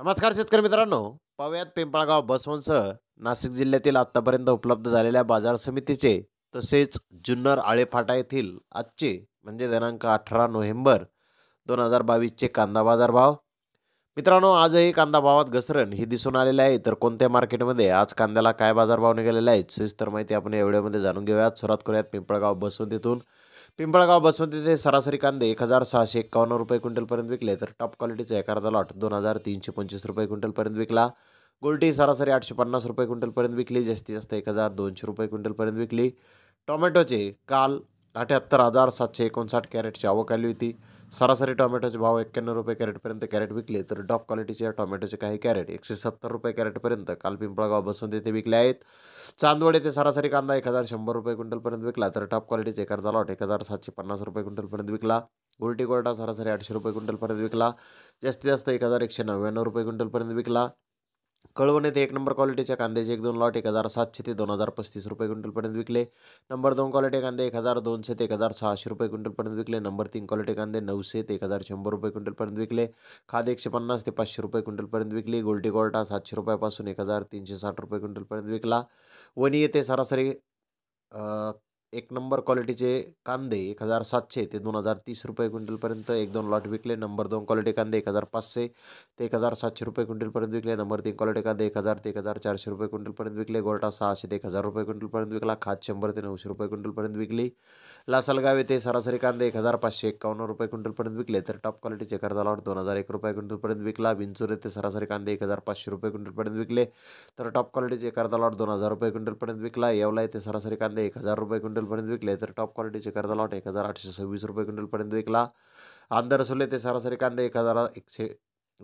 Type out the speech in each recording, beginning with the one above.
नमस्कार शेतकरी मित्रांनो पाहूयात पिंपळगाव बसवनसह नाशिक जिल्ह्यातील आत्तापर्यंत उपलब्ध झालेल्या बाजार समितीचे तसेच जुन्नर आळेफाटा येथील आजचे म्हणजे दिनांक अठरा नोव्हेंबर दोन हजार बावीसचे कांदा भाव मित्रांनो आजही कांदा भावात घसरण ही दिसून आलेले आहे तर कोणत्या मार्केटमध्ये आज कांद्याला काय बाजारभाव निघालेला आहे सविस्तर माहिती आपण या व्हिडिओमध्ये जाणून घेऊयात सुरुवात करूयात पिंपळगाव बसवंत तिथून पिंपळगाव बसवंत ते सरासरी कांदे एक हजार सहाशे एकावन्न रुपये क्विंटलपर्यंत विकले तर टॉप क्वालिटीचा एखादा लॉट दोन हजार तीनशे पंचवीस रुपये क्विंटलपर्यंत विकला गोल्टी सरासरी आठशे पन्नास रुपये क्विंटलपर्यंत विकली जास्तीत जास्त एक हजार दोनशे रुपये क्विंटलपर्यंत विकली टोमॅटोचे काल अठ्याहत्तर हजार सातशे एकोणसाठ कॅरेटची आवक आली होती सरासरी टॉमॅटोचे भाव एक्क्याण्णव रुपये कॅरेटपर्यंत कॅरेट विकले तर टॉप क्वालिटीचे या टॉमॅटोचे काही कॅरेट एकशे सत्तर रुपये कॅरेटपर्यंत काल पिंपळगाव बसून ते विकले आहेत चांदवड येथे सरासरी कांदा एक हजार शंभर रुपये क्विंटलपर्यंत विकला तर टॉप क्वालिटीचे एक अर्धा लॉट एक हजार सातशे पन्नास रुपये क्विंटलपर्यंत विकला गोल्टी गोल्टा सरासरी आठशे रुपये क्विंटलपर्यंत विकला जास्तीत जास्त एक हजार एकशे नव्याण्णव रुपये क्विंटलपर्यंत विकला कळवण येथे एक नंबर क्वालिटीच्या कांद्याचे एक दोन लॉट एक हजार सातशे ते दोन हजार पस्तीस रुपये क्विंटलपर्यंत विकले नंबर दोन क्वालिटी कांदे एक हजार दोनशे ते एक हजार सहाशे रुपये क्विंटलपर्यंत विकले नंबर तीन क्वालिटी कांदे नऊशे ते एक हजार शंभर रुपये क्विंटलपर्यंत विकले खाद एकशे पन्नास ते पाचशे रुपये क्विंटलपर्यंत विकली गोल्टी गोल्टा सातशे रुपयापासून एक हजार तीनशे साठ रुपये क्विंटलपर्यंत विकला वणी येथे सरासरी एक नंबर क्वालिटीचे कांदे एक हजार सातशे ते दोन हजार तीस रुपये क्विंटलपर्यंत एक दोन लॉट विकले नंबर दोन क्वालिटी कांदे एक हजार पाचशे ते एक हजार सातशे रुपये क्विंटलपर्यंत विकले नंबर तीन क्वालिटी कांदे एक हजार ते एक हजार चारशे रुपये क्विंटलपर्यंत विकले गोल्टा सहाशे ते एक हजार रुपये क्विंटलपर्यंत विकला खात शंभर ते नऊशे रुपये क्विंटलपर्यंत विकली लासलगाव येथे सरासरी कांदे एक हजार पाचशे एकावन्न रुपये क्विंटलपर्यंत विकले तर टॉप क्वालिटीचे कर्जा लॉट दोन हजार एक रुपये क्विंटलपर्यंत विकला विंचूर येथे सरासरी कांदे एक हजार पाचशे रुपये क्विंटलपर्यंत विकले तर टॉप क्वालिटीचे कर्जा लॉट दोन हजार रुपये क्विंटलपर्यंत विकला येवला येथे सरासरी कांदे एक हजार रुपये क्विंटल क्विंटलपर्यंत विकले तर टॉप क्वालिटीचे कर्दा लॉट एक हजार आठशे सव्वीस रुपये क्विंटलपर्यंत विकला आंदर रसोले ते सरासरी कांदे एक हजार एकशे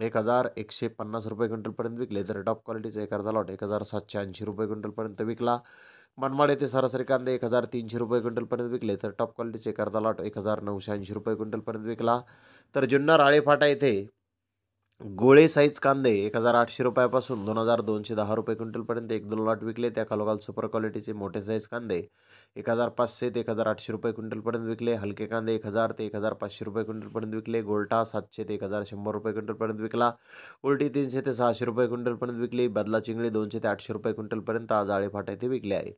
एक हजार एकशे पन्नास रुपये क्विंटलपर्यंत विकले तर टॉप क्वालिटीचे एक अर्धा लॉट एक हजार सातशे ऐंशी रुपये क्विंटलपर्यंत विकला मनमाड येथे सरासरी कांदे एक हजार तीनशे रुपये क्विंटलपर्यंत विकले तर टॉप क्वालिटीचे एक अर्धा लॉट एक हजार नऊशे ऐंशी रुपये क्विंटलपर्यंत विकला तर जुन्नर आळेफाटा येथे गोळे साईज कांदे एक हजार आठशे रुपयापासून दोन हजार दोनशे दहा रुपये क्विंटलपर्यंत एक दोन लॉट विकले त्या खालोखाल सुपर क्वालिटीचे मोठे साईज कांदे एक हजार पाचशे ते एक हजार आठशे रुपये क्विंटलपर्यंत विकले हलके कांदे एक हजार ते एक हजार पाचशे रुपये क्विंटलपर्यंत विकले गोलटा सातशे ते एक हजार शंभर रुपये क्विंटलपर्यंत विकला उलटी तीनशे ते सहाशे रुपये क्विंटलपर्यंत विकली बदला चिंगळी दोनशे ते आठशे रुपये क्विंटलपर्यंत आज आळेफाटा येथे विकले आहे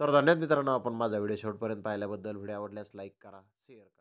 तर धन्यवाद मित्रांनो आपण माझा व्हिडिओ शॉर्टपर्यंत पाहिल्याबद्दल व्हिडिओ आवडल्यास लाईक करा शेअर करा